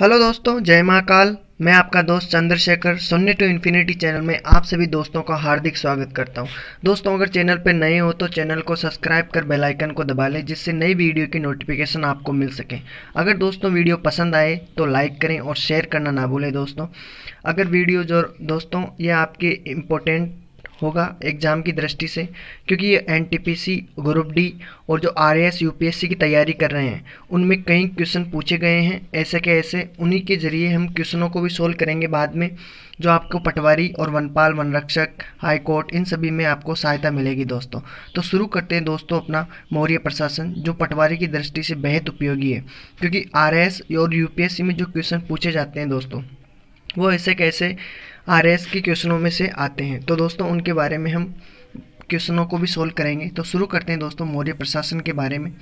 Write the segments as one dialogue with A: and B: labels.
A: hello दोस्तों जय महाकाल मैं आपका दोस्त चंद्रशेखर सुन्नी टू इन्फिनिटी चैनल में आप सभी दोस्तों का हार्दिक स्वागत करता हूं दोस्तों अगर चैनल पर नए हो तो चैनल को सब्सक्राइब कर बेल आइकन को दबा लें जिससे नई वीडियो की नोटिफिकेशन आपको मिल सके अगर दोस्तों वीडियो पसंद आए तो लाइक करें और शेयर करना ना भूलें दोस्तों अगर वीडियो जो दोस्तों ये आपके इम्पोर्टेंट होगा एग्ज़ाम की दृष्टि से क्योंकि ये एन ग्रुप डी और जो आर यूपीएससी की तैयारी कर रहे हैं उनमें कई क्वेश्चन पूछे गए हैं ऐसे के ऐसे उन्हीं के ज़रिए हम क्वेश्चनों को भी सोल्व करेंगे बाद में जो आपको पटवारी और वनपाल वनरक्षक हाईकोर्ट इन सभी में आपको सहायता मिलेगी दोस्तों तो शुरू करते हैं दोस्तों अपना मौर्य प्रशासन जो पटवारी की दृष्टि से बेहद उपयोगी है क्योंकि आर और यू में जो क्वेश्चन पूछे जाते हैं दोस्तों वो ऐसे कैसे आर के क्वेश्चनों में से आते हैं तो दोस्तों उनके बारे में हम क्वेश्चनों को भी सोल्व करेंगे तो शुरू करते हैं दोस्तों मौर्य प्रशासन के बारे में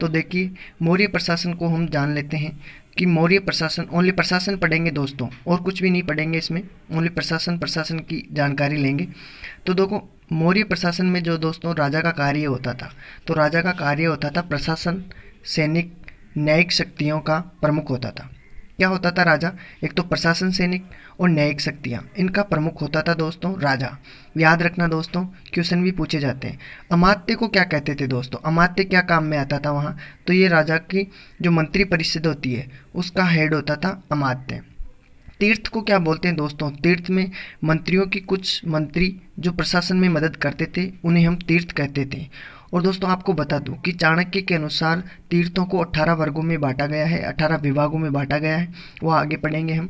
A: तो देखिए मौर्य प्रशासन को हम जान लेते हैं कि मौर्य प्रशासन ओनली प्रशासन पढ़ेंगे दोस्तों और कुछ भी नहीं पढ़ेंगे इसमें ओनली प्रशासन प्रशासन की जानकारी लेंगे तो देखो मौर्य प्रशासन में जो दोस्तों राजा का कार्य होता था तो राजा का कार्य होता था प्रशासन सैनिक न्यायिक शक्तियों का प्रमुख होता था क्या होता था राजा एक तो प्रशासन सैनिक और न्यायिक शक्तियाँ इनका प्रमुख होता था दोस्तों राजा याद रखना दोस्तों क्वेश्चन भी पूछे जाते हैं अमात्य को क्या कहते थे दोस्तों अमात्य क्या काम में आता था वहाँ तो ये राजा की जो मंत्री परिषद होती है उसका हेड होता था अमात्य तीर्थ को क्या बोलते हैं दोस्तों तीर्थ में मंत्रियों की कुछ मंत्री जो प्रशासन में मदद करते थे उन्हें हम तीर्थ कहते थे और दोस्तों आपको बता दूं कि चाणक्य के अनुसार तीर्थों को 18 वर्गों में बांटा गया है 18 विभागों में बांटा गया है वह आगे पढ़ेंगे हम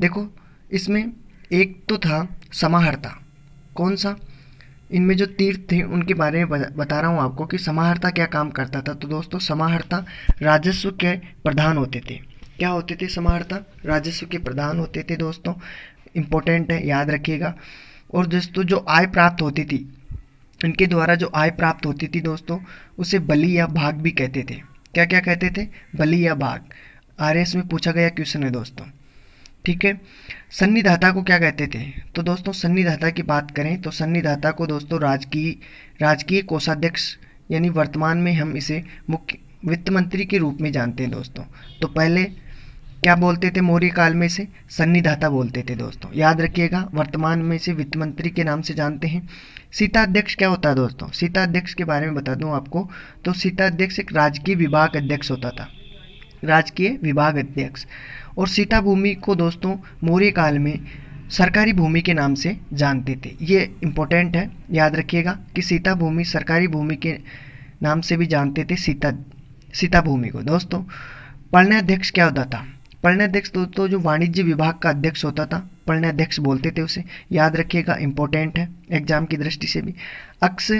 A: देखो इसमें एक तो था समाहर्ता कौन सा इनमें जो तीर्थ थे उनके बारे में बता रहा हूँ आपको कि समाहर्ता क्या काम करता था तो दोस्तों समाहर्ता राजस्व के प्रधान होते थे क्या होते थे समाहर्ता राजस्व के प्रधान होते थे दोस्तों इम्पोर्टेंट है याद रखिएगा और दोस्तों जो आय प्राप्त होती थी इनके द्वारा जो आय प्राप्त होती थी दोस्तों उसे बलि या भाग भी कहते थे क्या क्या कहते थे बलि या भाग आर में पूछा गया क्वेश्चन है दोस्तों ठीक है सन्निधाता को क्या कहते थे तो दोस्तों सन्निधाता की बात करें तो सन्निधाता को दोस्तों राजकीय राजकीय कोषाध्यक्ष यानी वर्तमान में हम इसे मुख्य वित्त मंत्री के रूप में जानते हैं दोस्तों तो पहले क्या बोलते थे मौर्य काल में इसे सन्निधाता बोलते थे दोस्तों याद रखिएगा वर्तमान में इसे वित्त मंत्री के नाम से जानते हैं सीताध्यक्ष क्या होता है दोस्तों सीताध्यक्ष के बारे में बता दूं आपको तो सीताध्यक्ष एक राजकीय विभाग अध्यक्ष होता था राजकीय विभाग अध्यक्ष और सीता भूमि को दोस्तों मौर्य काल में सरकारी भूमि के नाम से जानते थे ये इम्पोर्टेंट है याद रखिएगा कि सीता भूमि सरकारी भूमि के नाम से भी जानते थे सीता सीता भूमि को दोस्तों पर्णाध्यक्ष क्या होता था पर्णाध्यक्ष दोस्तों जो वाणिज्य विभाग का अध्यक्ष होता था पर्णाध्यक्ष बोलते थे उसे याद रखिएगा इम्पोर्टेंट है एग्जाम की दृष्टि से भी अक्ष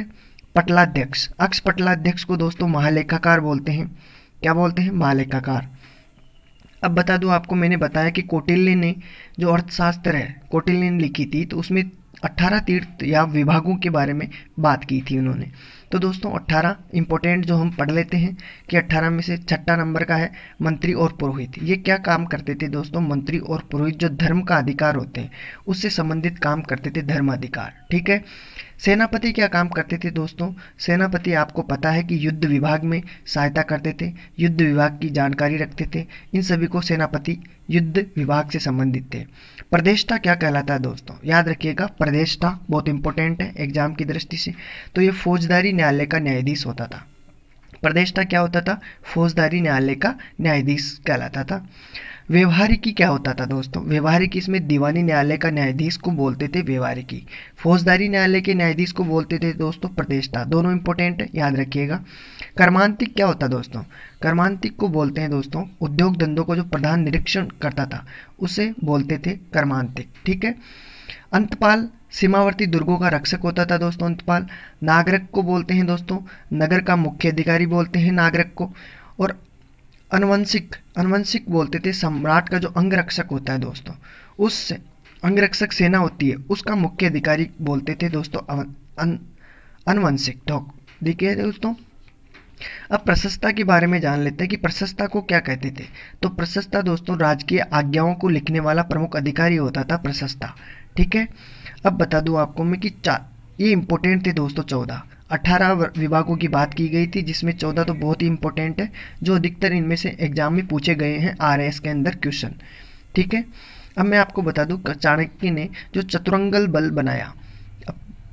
A: पटलाध्यक्ष अक्ष पटलाध्यक्ष को दोस्तों महालेखाकार बोलते हैं क्या बोलते हैं महालेखाकार अब बता दूं आपको मैंने बताया कि कौटिल्य ने जो अर्थशास्त्र है कौटिल्य ने लिखी थी तो उसमें अट्ठारह तीर्थ या विभागों के बारे में बात की थी उन्होंने तो दोस्तों 18 इंपॉर्टेंट जो हम पढ़ लेते हैं कि 18 में से छठा नंबर का है मंत्री और पुरोहित ये क्या काम करते थे दोस्तों मंत्री और पुरोहित जो धर्म का अधिकार होते हैं उससे संबंधित काम करते थे धर्म अधिकार ठीक है सेनापति क्या काम करते थे दोस्तों सेनापति आपको पता है कि युद्ध विभाग में सहायता करते थे युद्ध विभाग की जानकारी रखते थे इन सभी को सेनापति युद्ध विभाग से संबंधित थे प्रदेष्टा क्या कहलाता है दोस्तों याद रखिएगा प्रदेष्टा बहुत इंपॉर्टेंट है एग्जाम की दृष्टि से तो ये फौजदारी न्यायालय का न्यायाधीश होता था प्रदेष्टा क्या होता था फौजदारी न्यायालय का न्यायाधीश कहलाता था व्यवहारिकी क्या होता था दोस्तों व्यवहारिकी इसमें दीवानी न्यायालय का न्यायाधीश को बोलते थे व्यवहारिकी फौजदारी न्यायालय के न्यायाधीश को बोलते थे दोस्तों प्रदेष्टा दोनों इंपॉर्टेंट याद रखिएगा कर्मांतिक क्या होता दोस्तों कर्मांतिक को बोलते हैं दोस्तों उद्योग धंधों को जो प्रधान निरीक्षण करता था उसे बोलते थे कर्मांतिक ठीक है अंतपाल सीमावर्ती दुर्गों का रक्षक होता था दोस्तों अंतपाल नागरिक को बोलते हैं दोस्तों नगर का मुख्य अधिकारी बोलते हैं नागरिक को और अनुवंशिक अनुवंशिक बोलते थे सम्राट का जो अंगरक्षक होता है दोस्तों उस अंगरक्षक सेना होती है उसका मुख्य अधिकारी बोलते थे दोस्तों अन, अनुवंशिक देखिए दोस्तों अब प्रशस्ता के बारे में जान लेते हैं कि प्रशस्ता को क्या कहते थे तो प्रशस्ता दोस्तों राजकीय आज्ञाओं को लिखने वाला प्रमुख अधिकारी होता था प्रशस्ता ठीक है अब बता दूं आपको मैं कि ये इम्पोर्टेंट थे दोस्तों चौदह अट्ठारह विभागों की बात की गई थी जिसमें चौदह तो बहुत ही इंपॉर्टेंट है जो अधिकतर इनमें से एग्जाम में पूछे गए हैं आर के अंदर क्वेश्चन ठीक है अब मैं आपको बता दूँ चाणक्य ने जो चतुरंगल बल बनाया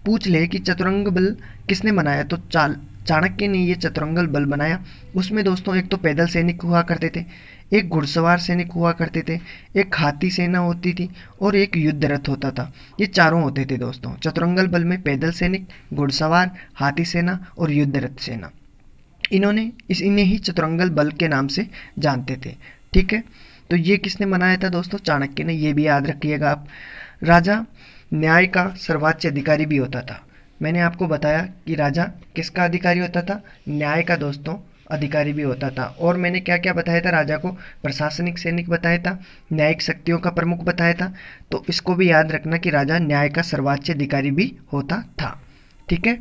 A: पूछ ले कि चतुरंग बल किसने बनाया तो चाल चाणक्य ने ये चतुरंगल बल बनाया उसमें दोस्तों एक तो पैदल सैनिक हुआ करते थे एक घुड़सवार सैनिक हुआ करते थे एक हाथी सेना होती थी और एक युद्धरथ होता था ये चारों होते थे दोस्तों चतुरंगल बल में पैदल सैनिक घुड़सवार हाथी सेना और युद्धरथ सेना इन्होंने इस इन्हें ही चतुरंगल बल के नाम से जानते थे ठीक है तो ये किसने मनाया था दोस्तों चाणक्य ने ये भी याद रखिएगा आप राजा न्याय का सर्वोच्च अधिकारी भी होता था मैंने आपको बताया कि राजा किसका अधिकारी होता था न्याय का दोस्तों अधिकारी भी होता था और मैंने क्या क्या बताया था राजा को प्रशासनिक सैनिक बताया था न्यायिक शक्तियों का प्रमुख बताया था तो इसको भी याद रखना कि राजा न्याय का सर्वोच्च अधिकारी भी होता था ठीक है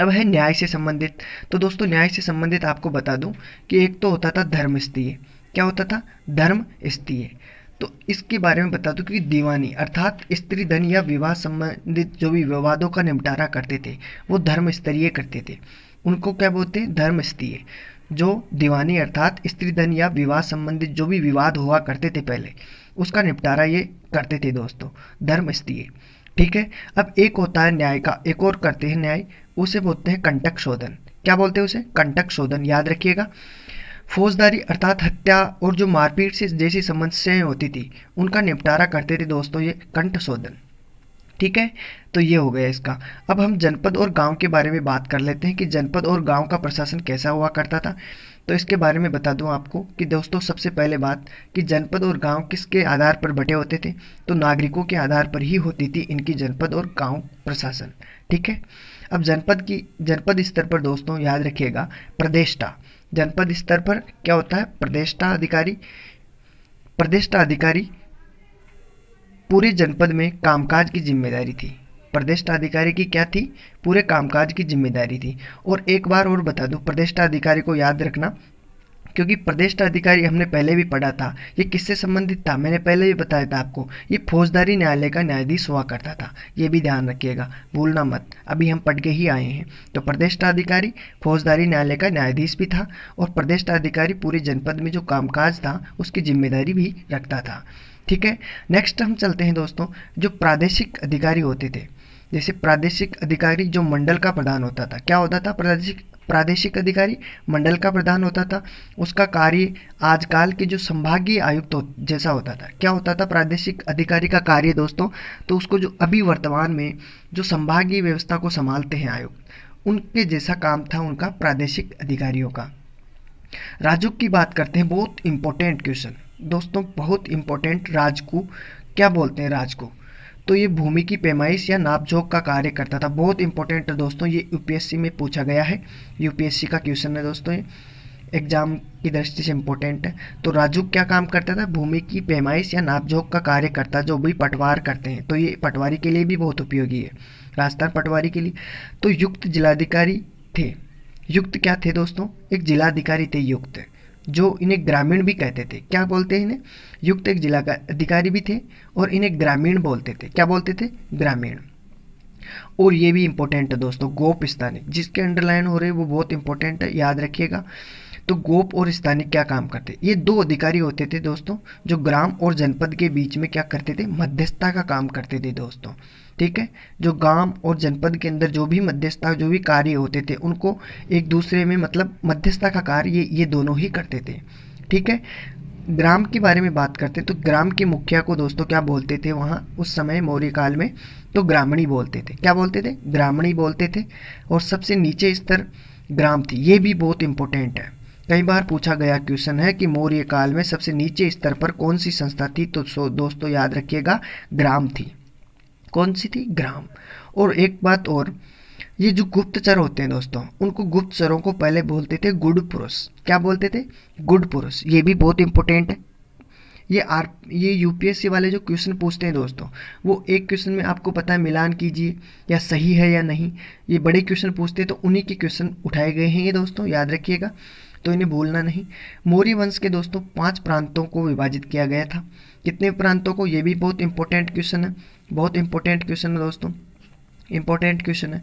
A: अब है न्याय से संबंधित तो दोस्तों न्याय से संबंधित आपको बता दूं कि एक तो होता था धर्म स्थिति क्या होता था धर्म स्थिति तो इसके बारे में बता दूं कि दीवानी अर्थात स्त्री धन या विवाह संबंधित जो भी विवादों का निपटारा करते थे वो धर्म स्तरीय करते थे उनको क्या बोलते हैं धर्म स्तरीय जो दीवानी अर्थात स्त्री धन या विवाह संबंधित जो भी विवाद हुआ करते थे पहले उसका निपटारा ये करते थे दोस्तों धर्म स्तरीय ठीक है अब एक होता है न्याय का एक और करते हैं न्याय उसे बोलते हैं कंटक शोधन क्या बोलते हैं उसे कंटक शोधन याद रखिएगा फौजदारी अर्थात हत्या और जो मारपीट से जैसी समस्याएं होती थी उनका निपटारा करते थे दोस्तों ये कंठ शोधन ठीक है तो ये हो गया इसका अब हम जनपद और गांव के बारे में बात कर लेते हैं कि जनपद और गांव का प्रशासन कैसा हुआ करता था तो इसके बारे में बता दूं आपको कि दोस्तों सबसे पहले बात कि जनपद और गांव किसके आधार पर बटे होते थे तो नागरिकों के आधार पर ही होती थी इनकी जनपद और गांव प्रशासन ठीक है अब जनपद की जनपद स्तर पर दोस्तों याद रखिएगा प्रदेष्टा जनपद स्तर पर क्या होता है प्रदेष्टा अधिकारी प्रदेष्टा अधिकारी पूरे जनपद में कामकाज की जिम्मेदारी थी अधिकारी की क्या थी पूरे कामकाज की जिम्मेदारी थी और एक बार और बता दूं अधिकारी को याद रखना क्योंकि प्रदेश अधिकारी हमने पहले भी पढ़ा था ये किससे संबंधित था मैंने पहले भी बताया था आपको ये फौजदारी न्यायालय का न्यायाधीश हुआ करता था ये भी ध्यान रखिएगा भूलना मत अभी हम पढ़ के ही आए हैं तो प्रदेश अधिकारी फौजदारी न्यायालय का न्यायाधीश भी था और प्रदेश अधिकारी पूरे जनपद में जो कामकाज था उसकी जिम्मेदारी भी रखता था ठीक है नेक्स्ट हम चलते हैं दोस्तों जो प्रादेशिक अधिकारी होते थे जैसे प्रादेशिक अधिकारी जो मंडल का प्रधान होता था क्या होता था प्रादेशिक प्रादेशिक अधिकारी मंडल का प्रधान होता था उसका कार्य आजकल के जो संभागीय आयुक्त तो जैसा होता था क्या होता था प्रादेशिक अधिकारी का कार्य दोस्तों तो उसको जो अभी वर्तमान में जो संभागीय व्यवस्था को संभालते हैं आयुक्त उनके जैसा काम था उनका प्रादेशिक अधिकारियों का राजू की बात करते हैं बहुत इंपॉर्टेंट क्वेश्चन दोस्तों बहुत इंपॉर्टेंट राजकू क्या बोलते हैं राजकू तो ये भूमि की पैमाइश या नापझोंक का कार्य करता था बहुत इंपॉर्टेंट है दोस्तों ये यूपीएससी में पूछा गया है यूपीएससी का क्वेश्चन है दोस्तों ये एग्जाम की दृष्टि से इम्पोर्टेंट है तो राजू क्या काम करता था भूमि की पैमाइश या नापझोंक का कार्य करता जो भी पटवार करते हैं तो ये पटवारी के लिए भी बहुत उपयोगी है राजस्थान पटवारी के लिए तो युक्त जिलाधिकारी थे युक्त क्या थे दोस्तों एक जिलाधिकारी थे युक्त जो इन्हें ग्रामीण भी कहते थे क्या बोलते हैं इन्हें युक्त एक जिला का अधिकारी भी थे और इन्हें ग्रामीण बोलते थे क्या बोलते थे ग्रामीण और ये भी इम्पोर्टेंट है दोस्तों गोप स्थानिक जिसके अंडरलाइन हो रहे वो बहुत इंपॉर्टेंट है याद रखिएगा तो गोप और स्थानिक क्या काम करते ये दो अधिकारी होते थे दोस्तों जो ग्राम और जनपद के बीच में क्या करते थे मध्यस्थता का काम करते थे दोस्तों ठीक है जो गांव और जनपद के अंदर जो भी मध्यस्थता जो भी कार्य होते थे उनको एक दूसरे में मतलब मध्यस्थता का कार्य ये ये दोनों ही करते थे ठीक है ग्राम के बारे में बात करते तो ग्राम के मुखिया को दोस्तों क्या बोलते थे वहाँ उस समय मौर्य काल में तो ग्रामीणी बोलते थे क्या बोलते थे ग्रामीणी बोलते थे और सबसे नीचे स्तर ग्राम थी ये भी बहुत इंपॉर्टेंट है कई बार पूछा गया क्वेश्चन है कि मौर्य काल में सबसे नीचे स्तर पर कौन सी संस्था थी तो दोस्तों याद रखिएगा ग्राम थी कौन सी थी ग्राम और एक बात और ये जो गुप्तचर होते हैं दोस्तों उनको गुप्तचरों को पहले बोलते थे गुड पुरुष क्या बोलते थे गुड पुरुष ये भी बहुत इंपॉर्टेंट है ये आर ये यूपीएससी वाले जो क्वेश्चन पूछते हैं दोस्तों वो एक क्वेश्चन में आपको पता है मिलान कीजिए या सही है या नहीं ये बड़े क्वेश्चन पूछते हैं तो उन्हीं के क्वेश्चन उठाए गए हैं ये दोस्तों याद रखिएगा तो इन्हें भूलना नहीं मौर्य वंश के दोस्तों पांच प्रांतों को विभाजित किया गया था कितने प्रांतों को ये भी बहुत इंपॉर्टेंट क्वेश्चन है बहुत इंपॉर्टेंट क्वेश्चन है दोस्तों इंपॉर्टेंट क्वेश्चन है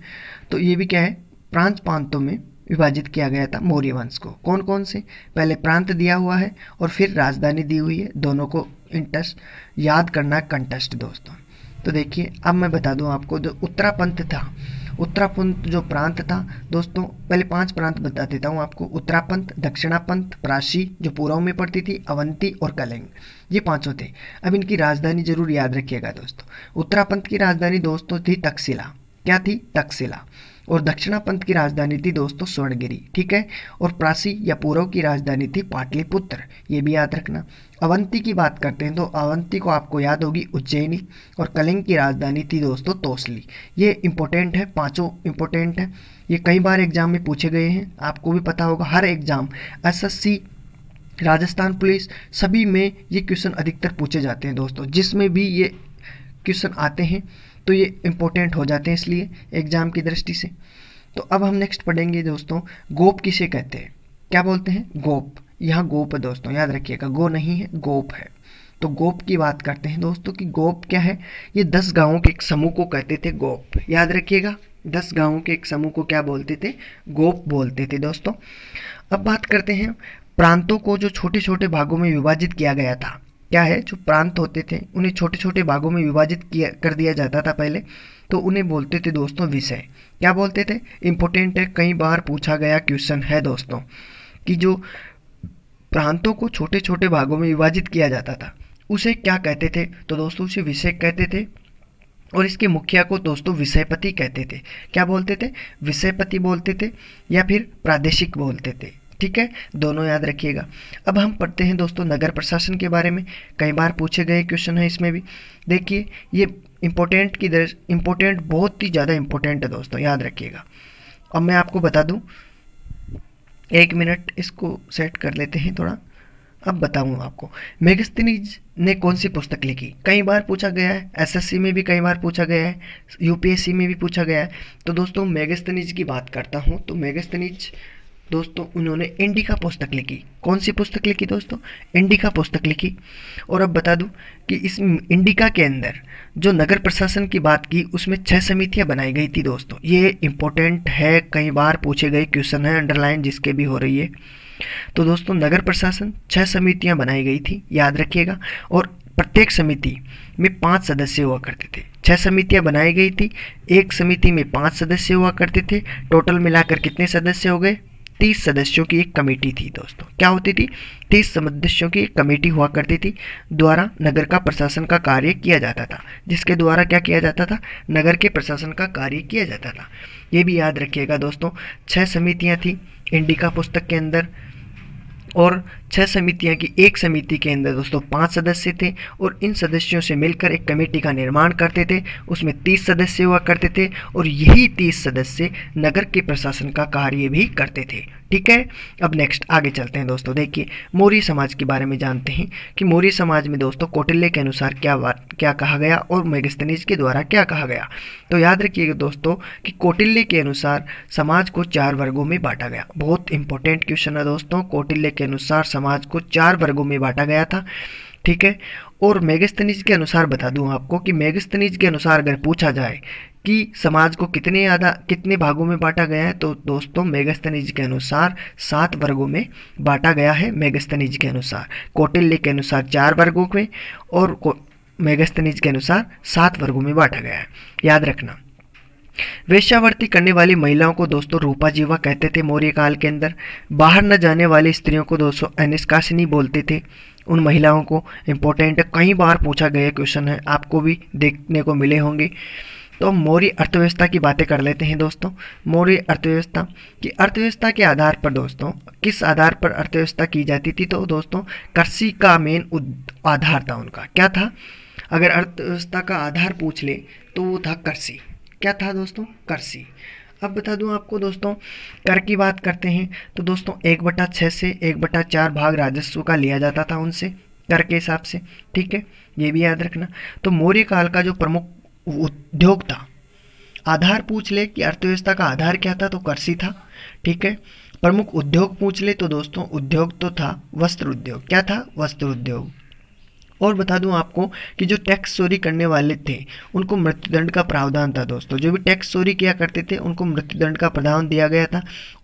A: तो ये भी क्या है प्रांत प्रांतों में विभाजित किया गया था मौर्य वंश को कौन कौन से पहले प्रांत दिया हुआ है और फिर राजधानी दी हुई है दोनों को इंटस्ट याद करना कंटेस्ट दोस्तों तो देखिए अब मैं बता दूं आपको जो उत्तरापंथ था उत्तरापंत जो प्रांत था दोस्तों पहले पांच प्रांत बता देता हूँ आपको उत्तरापंत दक्षिणापंत प्राशी जो पूर्व में पड़ती थी अवंती और कलिंग ये पांचों थे अब इनकी राजधानी जरूर याद रखिएगा दोस्तों उत्तरापंत की राजधानी दोस्तों थी तक्शिला क्या थी तकसीला और दक्षिणा पंथ की राजधानी थी दोस्तों स्वर्णगिरी ठीक है और प्रासी या पूर्व की राजधानी थी पाटलिपुत्र ये भी याद रखना अवंती की बात करते हैं तो अवंती को आपको याद होगी उज्जैनी और कलिंग की राजधानी थी दोस्तों तोसली ये इंपॉर्टेंट है पांचों इंपॉर्टेंट है ये कई बार एग्जाम में पूछे गए हैं आपको भी पता होगा हर एग्जाम सी राजस्थान पुलिस सभी में ये क्वेश्चन अधिकतर पूछे जाते हैं दोस्तों जिसमें भी ये क्वेश्चन आते हैं तो ये इम्पोर्टेंट हो जाते हैं इसलिए एग्ज़ाम की दृष्टि से तो अब हम नेक्स्ट पढ़ेंगे दोस्तों गोप किसे कहते हैं क्या बोलते हैं गोप यहाँ गोप है दोस्तों याद रखिएगा गो नहीं है गोप है तो गोप की बात करते हैं दोस्तों कि गोप क्या है ये दस गांवों के एक समूह को कहते थे गोप याद रखिएगा दस गांवों के एक समूह को क्या बोलते थे गोप बोलते थे दोस्तों अब बात करते हैं प्रांतों को जो छोटे छोटे भागों में विभाजित किया गया था क्या है जो प्रांत होते थे उन्हें छोटे छोटे भागों में विभाजित किया कर दिया जाता था पहले तो उन्हें बोलते थे दोस्तों विषय क्या बोलते थे इम्पोर्टेंट है कई बार पूछा गया क्वेश्चन है दोस्तों कि जो प्रांतों को छोटे छोटे भागों में विभाजित किया जाता था उसे क्या कहते थे तो दोस्तों उसे विषय कहते थे और इसके मुखिया को दोस्तों विषयपति कहते थे क्या बोलते थे विषयपति बोलते थे या फिर प्रादेशिक बोलते थे ठीक है दोनों याद रखिएगा अब हम पढ़ते हैं दोस्तों नगर प्रशासन के बारे में कई बार पूछे गए क्वेश्चन है इसमें भी देखिए ये इम्पोर्टेंट की दर इम्पोर्टेंट बहुत ही ज़्यादा इम्पोर्टेंट है दोस्तों याद रखिएगा अब मैं आपको बता दूँ एक मिनट इसको सेट कर लेते हैं थोड़ा अब बताऊँ आपको मेगस्थनीज ने कौन सी पुस्तक लिखी कई बार पूछा गया है एस में भी कई बार पूछा गया है यूपीएससी में भी पूछा गया है तो दोस्तों मेगस्तनीज की बात करता हूँ तो मेगस्तनीज दोस्तों उन्होंने इंडिका पुस्तक लिखी कौन सी पुस्तक लिखी दोस्तों इंडिका पुस्तक लिखी और अब बता दूं कि इस इंडिका के अंदर जो नगर प्रशासन की बात की उसमें छह समितियां बनाई गई थी दोस्तों ये इम्पोर्टेंट है कई बार पूछे गए क्वेश्चन है अंडरलाइन जिसके भी हो रही है तो दोस्तों नगर प्रशासन छह समितियां बनाई गई थी याद रखिएगा और प्रत्येक समिति में पांच सदस्य हुआ करते थे छह समितियां बनाई गई थी एक समिति में पांच सदस्य हुआ करते थे टोटल मिलाकर कितने सदस्य हो गए तीस सदस्यों की एक कमेटी थी दोस्तों क्या होती थी तीस सदस्यों की एक कमेटी हुआ करती थी द्वारा नगर का प्रशासन का कार्य किया जाता था जिसके द्वारा क्या किया जाता था नगर के प्रशासन का कार्य किया जाता था ये भी याद रखिएगा दोस्तों छः समितियाँ थी इंडिका पुस्तक के अंदर और छह समितियां की एक समिति के अंदर दोस्तों पांच सदस्य थे और इन सदस्यों से मिलकर एक कमेटी का निर्माण करते थे उसमें तीस सदस्य हुआ करते थे और यही तीस सदस्य नगर के प्रशासन का कार्य भी करते थे ठीक है अब नेक्स्ट आगे चलते हैं दोस्तों देखिए मौर्य समाज के बारे में जानते हैं कि मौर्य समाज में दोस्तों कौटिल्य के अनुसार क्या क्या कहा गया और मेगस्तनीज के द्वारा क्या कहा गया तो याद रखिएगा दोस्तों कि कौटिल्य के अनुसार समाज को चार वर्गों में बांटा गया बहुत इंपॉर्टेंट क्वेश्चन है दोस्तों कौटिल्य के अनुसार समाज को चार वर्गों में बांटा गया था ठीक है और मेगस्तनीज के अनुसार बता दूं आपको कि मेगस्तनीज के अनुसार अगर पूछा जाए कि समाज को कितने आधा कितने भागों में बांटा गया है तो दोस्तों मेगस्तनी जी के अनुसार सात वर्गों में बांटा गया है मेगस्तनी जी के अनुसार कौटिल्य के अनुसार चार वर्गों में और मेगस्तनी जी के अनुसार सात वर्गों में बांटा गया है याद रखना वेश्यावर्ती करने वाली महिलाओं को दोस्तों रूपा जीवा कहते थे मौर्य काल के अंदर बाहर न जाने वाली स्त्रियों को दोस्तों अनिष्कासिनी बोलते थे उन महिलाओं को इम्पोर्टेंट कई बार पूछा गया क्वेश्चन है आपको भी देखने को मिले होंगे तो मौर्य अर्थव्यवस्था की बातें कर लेते हैं दोस्तों मौर्य अर्थव्यवस्था कि अर्थव्यवस्था के आधार पर दोस्तों किस आधार पर अर्थव्यवस्था की जाती थी तो दोस्तों कृषि का मेन आधार था उनका क्या था अगर अर्थव्यवस्था का आधार पूछ ले तो वो था कृषि क्या था दोस्तों कृषि अब बता दूं आपको दोस्तों कर की बात करते हैं तो दोस्तों एक बटा छः से एक बटा चार भाग राजस्व का लिया जाता था उनसे कर के हिसाब से ठीक है ये भी याद रखना तो मौर्य काल का जो प्रमुख उद्योग था आधार पूछ ले कि अर्थव्यवस्था का आधार क्या था तो कृषि था ठीक है प्रमुख उद्योग पूछ ले तो दोस्तों उद्योग तो था वस्त्र उद्योग क्या था वस्त्र उद्योग और बता दूं आपको कि जो टैक्स चोरी करने वाले थे उनको मृत्युदंड का प्रावधान था दोस्तों जो भी टैक्स चोरी किया करते थे उनको मृत्युदंड का प्रावधान दिया गया था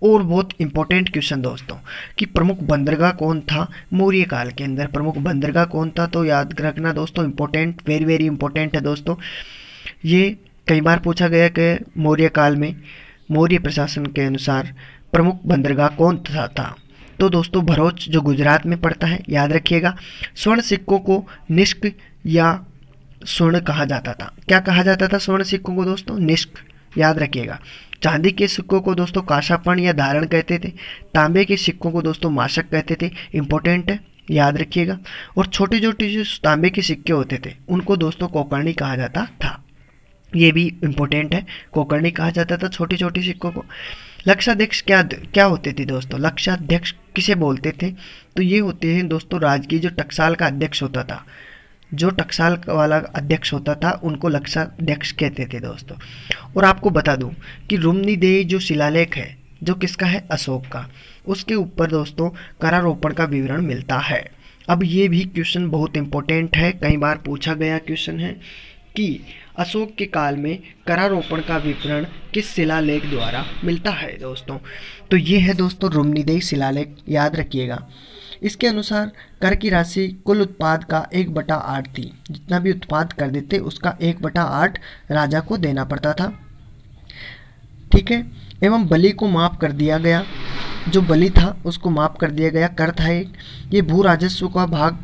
A: और बहुत इंपॉर्टेंट क्वेश्चन दोस्तों कि प्रमुख बंदरगाह कौन था मौर्य काल के अंदर प्रमुख बंदरगाह कौन था तो याद रखना दोस्तों इंपॉर्टेंट वेरी वेरी इंपॉर्टेंट है दोस्तों ये कई बार पूछा गया कि मौर्य काल में मौर्य प्रशासन के अनुसार प्रमुख बंदरगाह कौन सा था तो दोस्तों भरोच जो गुजरात में पड़ता है याद रखिएगा स्वर्ण सिक्कों को निष्क या स्वर्ण कहा जाता था क्या कहा जाता था स्वर्ण सिक्कों को दोस्तों निष्क याद रखिएगा चांदी के सिक्कों को दोस्तों काशापण या धारण कहते थे तांबे के सिक्कों को दोस्तों माशक कहते थे इंपॉर्टेंट है याद रखिएगा और छोटे छोटे जो तांबे के सिक्के होते थे उनको दोस्तों कोकर्णी कहा जाता था ये भी इम्पोर्टेंट है कोकर्णी कहा जाता था छोटे छोटे सिक्कों को लक्षाध्यक्ष क्या क्या होते थे दोस्तों लक्षाध्यक्ष किसे बोलते थे तो ये होते हैं दोस्तों राजकीय जो टकसाल का अध्यक्ष होता था जो टकसाल वाला अध्यक्ष होता था उनको लक्षाध्यक्ष कहते थे दोस्तों और आपको बता दूं कि रुमनिदेय जो शिलालेख है जो किसका है अशोक का उसके ऊपर दोस्तों करारोपण का विवरण मिलता है अब ये भी क्वेश्चन बहुत इंपॉर्टेंट है कई बार पूछा गया क्वेश्चन है कि अशोक के काल में करारोपण का विवरण किस शिलालेख द्वारा मिलता है दोस्तों तो ये है दोस्तों रुमनिदेही शिलालेख याद रखिएगा इसके अनुसार कर की राशि कुल उत्पाद का एक बटा आठ थी जितना भी उत्पाद कर देते उसका एक बटा आठ राजा को देना पड़ता था ठीक है एवं बलि को माफ कर दिया गया जो बलि था उसको माफ कर दिया गया कर था एक ये भू राजस्व का भाग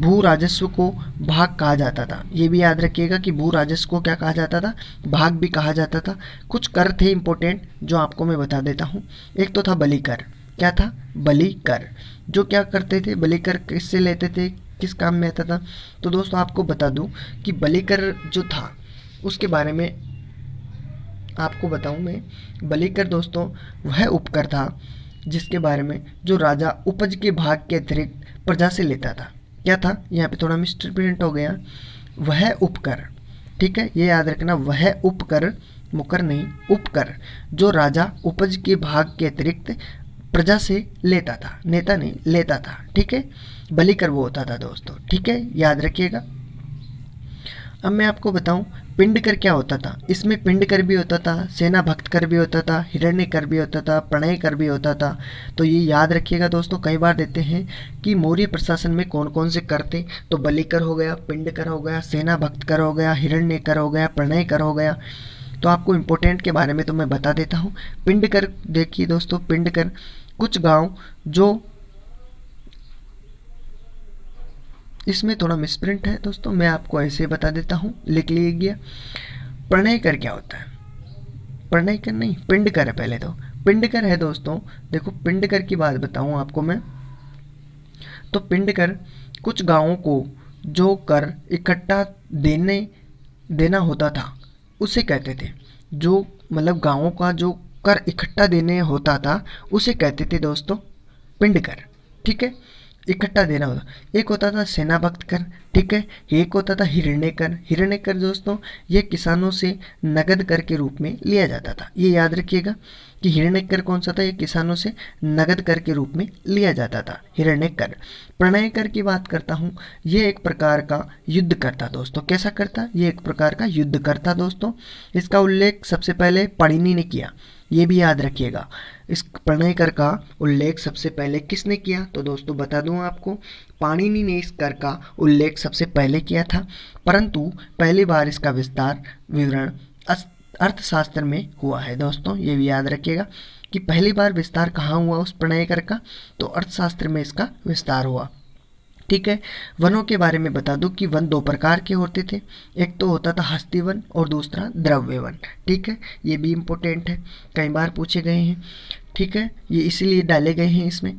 A: भू राजस्व को भाग कहा जाता था ये भी याद रखिएगा कि भू राजस्व को क्या कहा जाता था भाग भी कहा जाता था कुछ कर थे इम्पोर्टेंट जो आपको मैं बता देता हूँ एक तो था बली कर क्या था बली कर जो क्या करते थे बली कर किससे लेते थे किस काम में आता था तो दोस्तों आपको बता दूँ कि बली कर जो था उसके बारे में आपको बताऊं मैं बलिकर दोस्तों वह उपकर था जिसके बारे में जो राजा उपज के भाग के अतिरिक्त प्रजा से लेता था क्या था यहाँ पे थोड़ा मिस्टर प्रिंट हो गया वह उपकर ठीक है ये याद रखना वह उपकर मुकर नहीं उपकर जो राजा उपज के भाग के अतिरिक्त प्रजा से लेता था नेता नहीं लेता था ठीक है बलि कर वो होता था दोस्तों ठीक है याद रखिएगा अब मैं आपको बताऊं पिंड कर क्या होता था इसमें पिंड कर भी होता था सेना भक्त कर भी होता था हिरण्य कर भी होता था प्रणय कर भी होता था तो ये याद रखिएगा दोस्तों कई बार देते हैं कि मौर्य प्रशासन में कौन कौन से कर थे तो बलि कर हो गया पिंड कर हो गया सेना भक्त कर हो गया हिरण्य कर हो गया प्रणय कर हो गया तो आपको इम्पोर्टेंट के बारे में तो मैं बता देता हूँ पिंड कर देखिए दोस्तों पिंड कर कुछ गाँव जो इसमें थोड़ा मिसप्रिंट है दोस्तों मैं आपको ऐसे बता देता हूँ लिख लिए गया प्रणय कर क्या होता है प्रणय कर नहीं पिंड कर है पहले तो पिंड कर है दोस्तों देखो पिंड कर की बात बताऊँ आपको मैं तो पिंड कर कुछ गांवों को जो कर इकट्ठा देने देना होता था उसे कहते थे जो मतलब गांवों का जो कर इकट्ठा देने होता था उसे कहते थे दोस्तों पिंड कर ठीक है इकट्ठा देना होता एक होता था सेना भक्त कर ठीक है एक होता था हिरण्य कर हिरण्य कर दोस्तों ये किसानों से नगद कर के रूप में लिया जाता था ये याद रखिएगा कि हिरण्य कर कौन सा था ये किसानों से नगद कर के रूप में लिया जाता था हिरण्य कर प्रणय कर की बात करता हूँ ये एक प्रकार का युद्ध करता दोस्तों कैसा करता ये एक प्रकार का युद्ध करता दोस्तों इसका उल्लेख सबसे पहले पड़िनी ने किया ये भी याद रखिएगा इस प्रणय का उल्लेख सबसे पहले किसने किया तो दोस्तों बता दूं आपको पाणिनि ने इस कर का उल्लेख सबसे पहले किया था परंतु पहली बार इसका विस्तार विवरण अर्थशास्त्र में हुआ है दोस्तों ये भी याद रखिएगा कि पहली बार विस्तार कहाँ हुआ उस प्रणय कर का तो अर्थशास्त्र में इसका विस्तार हुआ ठीक है वनों के बारे में बता दूं कि वन दो प्रकार के होते थे एक तो होता था हस्ती वन और दूसरा द्रव्य वन ठीक है ये भी इम्पोर्टेंट है कई बार पूछे गए हैं ठीक है ये इसीलिए डाले गए हैं इसमें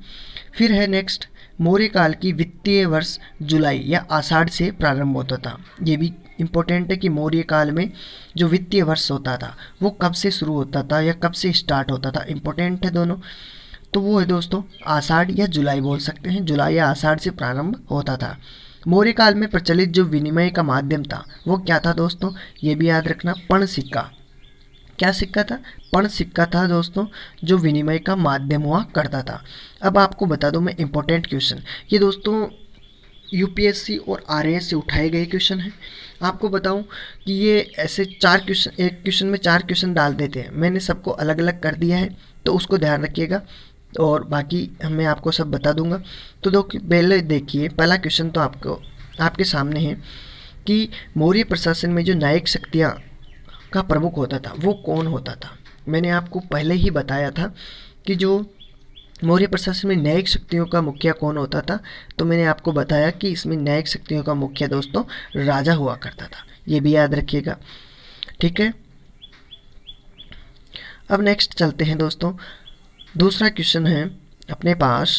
A: फिर है नेक्स्ट मौर्य काल की वित्तीय वर्ष जुलाई या आषाढ़ से प्रारंभ होता था ये भी इम्पोर्टेंट है कि मौर्य काल में जो वित्तीय वर्ष होता था वो कब से शुरू होता था या कब से स्टार्ट होता था इम्पोर्टेंट है दोनों तो वो है दोस्तों आषाढ़ या जुलाई बोल सकते हैं जुलाई या आषाढ़ से प्रारंभ होता था मौर्य काल में प्रचलित जो विनिमय का माध्यम था वो क्या था दोस्तों ये भी याद रखना पण सिक्का क्या सिक्का था पण सिक्का था दोस्तों जो विनिमय का माध्यम हुआ करता था अब आपको बता दूं मैं इम्पोर्टेंट क्वेश्चन ये दोस्तों यूपीएससी और आरएएस से उठाए गए क्वेश्चन हैं आपको बताऊं कि ये ऐसे चार क्वेश्चन एक क्वेश्चन में चार क्वेश्चन डाल देते हैं मैंने सबको अलग अलग कर दिया है तो उसको ध्यान रखिएगा और बाकी मैं आपको सब बता दूंगा तो दो पहले देखिए पहला क्वेश्चन तो आपको आपके सामने है कि मौर्य प्रशासन में जो न्यायिक शक्तियाँ का प्रमुख होता था वो कौन होता था मैंने आपको पहले ही बताया था कि जो मौर्य प्रशासन में न्यायिक शक्तियों का मुखिया कौन होता था तो मैंने आपको बताया कि इसमें न्यायिक शक्तियों का मुखिया दोस्तों राजा हुआ करता था ये भी याद रखिएगा ठीक है अब नेक्स्ट चलते हैं दोस्तों दूसरा क्वेश्चन है अपने पास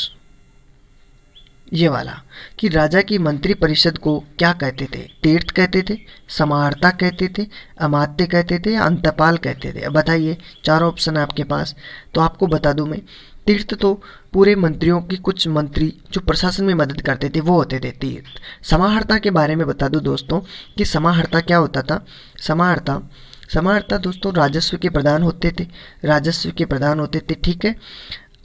A: ये वाला कि राजा की मंत्रिपरिषद को क्या कहते थे तीर्थ कहते थे समाहर्ता कहते थे अमात्य कहते थे अंतपाल कहते थे अब बताइए चार ऑप्शन है आपके पास तो आपको बता दूं मैं तीर्थ तो पूरे मंत्रियों की कुछ मंत्री जो प्रशासन में मदद करते थे वो होते थे तीर्थ समाहर्ता के बारे में बता दूं दोस्तों कि समाहर्ता क्या होता था समाहर्ता समानता दोस्तों राजस्व के प्रधान होते थे राजस्व के प्रधान होते थे ठीक है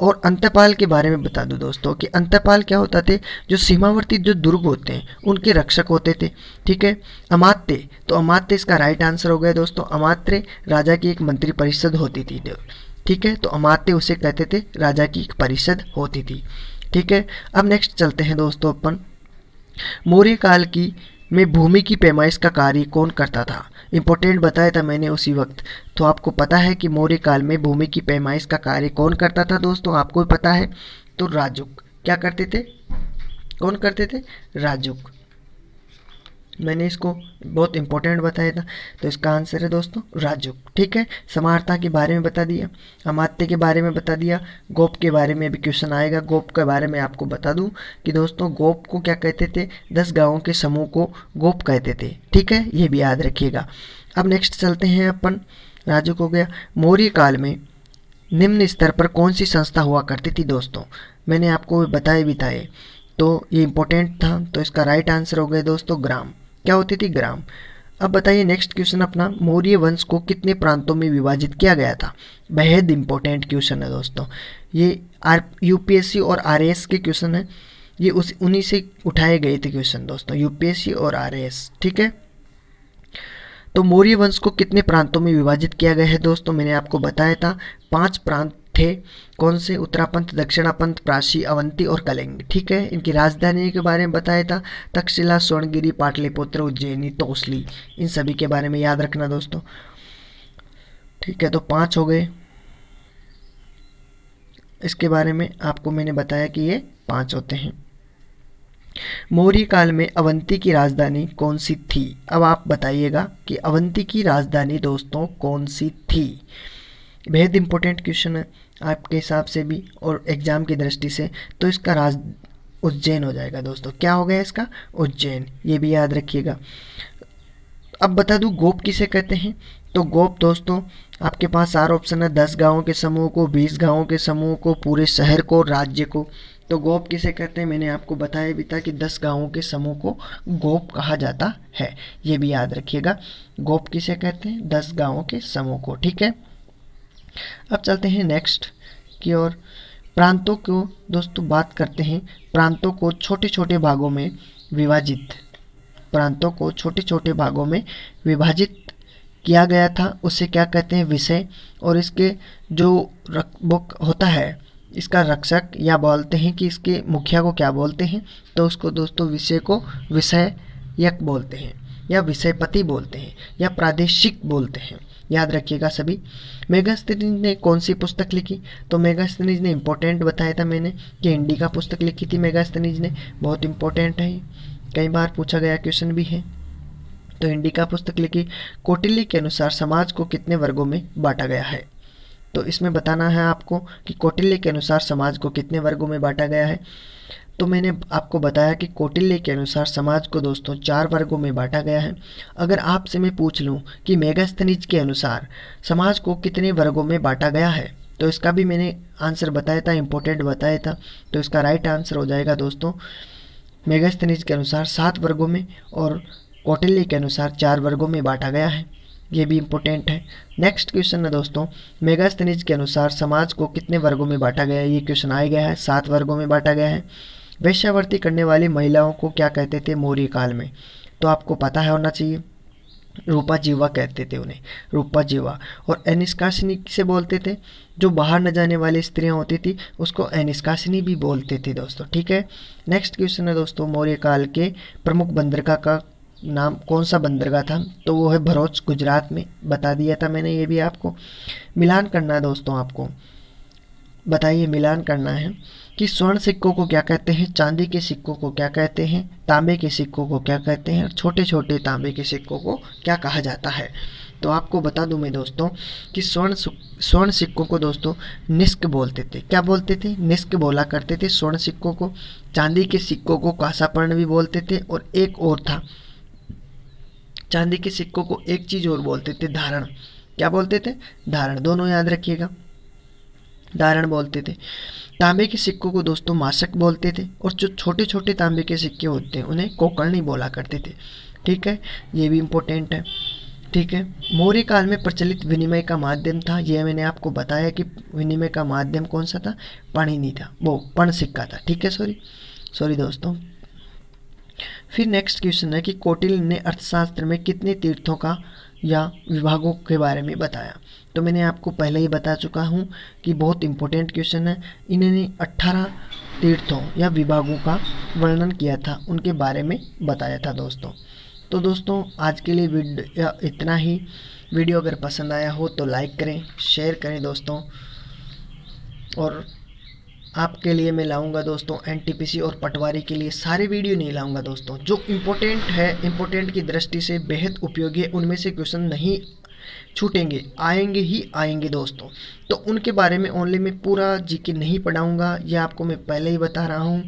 A: और अंतपाल के बारे में बता दूं दोस्तों कि अंतपाल क्या होता थे जो सीमावर्ती जो दुर्ग होते हैं उनके रक्षक होते थे ठीक है अमात्य तो अमात्य इसका राइट आंसर हो गया दोस्तों अमात्य राजा की एक मंत्रिपरिषद होती थी ठीक है तो अमात्य उसे कहते थे राजा की एक परिषद होती थी ठीक है अब नेक्स्ट चलते हैं दोस्तों अपन मौर्य काल की में भूमि की पैमाइश का कार्य कौन करता था इम्पोर्टेंट बताया था मैंने उसी वक्त तो आपको पता है कि मौर्य काल में भूमि की पैमाइश का कार्य कौन करता था दोस्तों आपको भी पता है तो राजुक क्या करते थे कौन करते थे राजुक मैंने इसको बहुत इंपॉर्टेंट बताया था तो इसका आंसर है दोस्तों राजयुग ठीक है समारता के बारे में बता दिया अमात्य के बारे में बता दिया गोप के बारे में भी क्वेश्चन आएगा गोप के बारे में आपको बता दूं कि दोस्तों गोप को क्या कहते थे दस गांवों के समूह को गोप कहते थे ठीक है ये भी याद रखिएगा अब नेक्स्ट चलते हैं अपन राजयोग हो गया मौर्य काल में निम्न स्तर पर कौन सी संस्था हुआ करती थी दोस्तों मैंने आपको बताए बिताए तो ये इम्पोर्टेंट था तो इसका राइट आंसर हो गया दोस्तों ग्राम क्या होती थी ग्राम अब बताइए नेक्स्ट क्वेश्चन अपना मौर्य वंश को कितने प्रांतों में विभाजित किया गया था बेहद इंपॉर्टेंट क्वेश्चन है दोस्तों ये आर यूपीएससी और आरएएस के क्वेश्चन है ये उस उन्हीं से उठाए गए थे क्वेश्चन दोस्तों यूपीएससी और आरएएस ठीक है तो मौर्य वंश को कितने प्रांतों में विभाजित किया गया है दोस्तों मैंने आपको बताया था पांच प्रांत थे कौन से उत्तरापंथ दक्षिणापंथ प्राशी अवंती और कलिंग ठीक है इनकी राजधानी के बारे में बताया था तक्षशिला स्वर्णगिरी पाटलिपुत्र उज्जैनी तोसली इन सभी के बारे में याद रखना दोस्तों ठीक है तो पाँच हो गए इसके बारे में आपको मैंने बताया कि ये पाँच होते हैं मौर्य काल में अवंती की राजधानी कौन सी थी अब आप बताइएगा कि अवंती की राजधानी दोस्तों कौन सी थी बेहद इंपॉर्टेंट क्वेश्चन है आपके हिसाब से भी और एग्ज़ाम की दृष्टि से तो इसका राज उज्जैन हो जाएगा दोस्तों क्या हो गया इसका उज्जैन ये भी याद रखिएगा अब बता दूँ गोप किसे कहते हैं तो गोप दोस्तों आपके पास चार ऑप्शन है दस गांवों के समूह को बीस गांवों के समूह को पूरे शहर को राज्य को तो गोप किसे कहते हैं मैंने आपको बताया भी था कि दस गांवों के समूह को गोप कहा जाता है ये भी याद रखिएगा गोप किसे कहते हैं दस गांवों के समूह को ठीक है अब चलते हैं नेक्स्ट की ओर प्रांतों को दोस्तों बात करते हैं प्रांतों को छोटे छोटे भागों में विभाजित प्रांतों को छोटे छोटे भागों में विभाजित किया गया था उसे क्या कहते हैं विषय और इसके जो बुक होता है इसका रक्षक या बोलते हैं कि इसके मुखिया को क्या बोलते हैं तो उसको दोस्तों विषय को विषयक बोलते हैं या विषयपति बोलते हैं या प्रादेशिक बोलते हैं याद रखिएगा सभी मेगास्थनीज ने कौन सी पुस्तक लिखी तो मेगास्थनीज ने इम्पोर्टेंट बताया था मैंने कि इंडिका पुस्तक लिखी थी मेगास्थनीज ने बहुत इंपॉर्टेंट है कई बार पूछा गया क्वेश्चन भी है तो इंडिका पुस्तक लिखी कोटिल्य के अनुसार समाज को कितने वर्गों में बांटा गया है तो इसमें बताना है आपको कि कौटिल्य के अनुसार समाज को कितने वर्गों में बांटा गया है तो मैंने आपको बताया कि कौटिल्य के अनुसार समाज को दोस्तों चार वर्गों में बांटा गया है अगर आपसे मैं पूछ लूँ कि मेगास्थनीज के अनुसार समाज को कितने वर्गों में बांटा गया है तो इसका भी मैंने आंसर बताया था इम्पोर्टेंट बताया था तो इसका राइट आंसर हो जाएगा दोस्तों मेगास्थनीज के अनुसार सात वर्गों में और कौटिल्य के अनुसार चार वर्गों में बांटा गया है ये भी इम्पोर्टेंट है नेक्स्ट क्वेश्चन है दोस्तों मेगास्थनीज के अनुसार समाज को कितने वर्गों में बांटा गया है ये क्वेश्चन आया गया है सात वर्गों में बांटा गया है वैश्यावर्ती करने वाली महिलाओं को क्या कहते थे मौर्य काल में तो आपको पता है होना चाहिए रूपा जीवा कहते थे उन्हें रूपा जीवा और अनिष्कासिनी से बोलते थे जो बाहर न जाने वाली स्त्रियां होती थी उसको अनिष्कासिनी भी बोलते थे दोस्तों ठीक है नेक्स्ट क्वेश्चन है दोस्तों मौर्य काल के प्रमुख बंदरगाह का नाम कौन सा बंदरगाह था तो वो है भरोच गुजरात में बता दिया था मैंने ये भी आपको मिलान करना है दोस्तों आपको बताइए मिलान करना है कि स्वर्ण सिक्कों को क्या कहते हैं चांदी के सिक्कों को क्या कहते हैं तांबे के सिक्कों को क्या कहते हैं और छोटे छोटे तांबे के सिक्कों को क्या कहा जाता है तो आपको बता दूं मैं दोस्तों कि स्वर्ण स्वर्ण सिक्कों को दोस्तों निस्क बोलते थे क्या बोलते थे निस्क बोला करते थे स्वर्ण सिक्कों को चांदी के सिक्कों को कासापर्ण भी बोलते थे और एक और था चांदी के सिक्कों को एक चीज़ और बोलते थे धारण क्या बोलते थे धारण दोनों याद रखिएगा धारण बोलते थे तांबे के सिक्कों को दोस्तों माशक बोलते थे और जो छोटे छोटे तांबे के सिक्के होते हैं उन्हें कोकर्णी बोला करते थे ठीक है ये भी इम्पोर्टेंट है ठीक है मौर्य काल में प्रचलित विनिमय का माध्यम था यह मैंने आपको बताया कि विनिमय का माध्यम कौन सा था नहीं था वो पण सिक्का था ठीक है सॉरी सॉरी दोस्तों फिर नेक्स्ट क्वेश्चन है कि कोटिल ने अर्थशास्त्र में कितने तीर्थों का या विभागों के बारे में बताया तो मैंने आपको पहले ही बता चुका हूँ कि बहुत इंपॉर्टेंट क्वेश्चन है इन्होंने अट्ठारह तीर्थों या विभागों का वर्णन किया था उनके बारे में बताया था दोस्तों तो दोस्तों आज के लिए इतना ही वीडियो अगर पसंद आया हो तो लाइक करें शेयर करें दोस्तों और आपके लिए मैं लाऊंगा दोस्तों एनटीपीसी और पटवारी के लिए सारे वीडियो नहीं लाऊंगा दोस्तों जो इम्पोर्टेंट है इम्पोर्टेंट की दृष्टि से बेहद उपयोगी है उनमें से क्वेश्चन नहीं छूटेंगे आएंगे ही आएंगे दोस्तों तो उनके बारे में ओनली मैं पूरा जीके नहीं पढ़ाऊँगा ये आपको मैं पहले ही बता रहा हूँ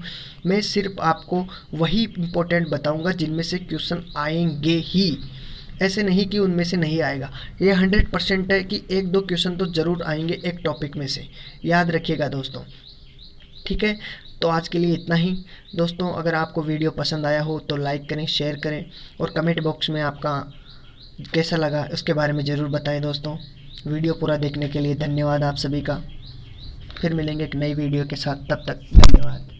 A: मैं सिर्फ आपको वही इम्पोर्टेंट बताऊँगा जिनमें से क्वेश्चन आएंगे ही ऐसे नहीं कि उनमें से नहीं आएगा ये हंड्रेड परसेंट है कि एक दो क्वेश्चन तो ज़रूर आएंगे एक टॉपिक में से याद रखिएगा दोस्तों ठीक है तो आज के लिए इतना ही दोस्तों अगर आपको वीडियो पसंद आया हो तो लाइक करें शेयर करें और कमेंट बॉक्स में आपका कैसा लगा उसके बारे में ज़रूर बताएं दोस्तों वीडियो पूरा देखने के लिए धन्यवाद आप सभी का फिर मिलेंगे एक नई वीडियो के साथ तब तक धन्यवाद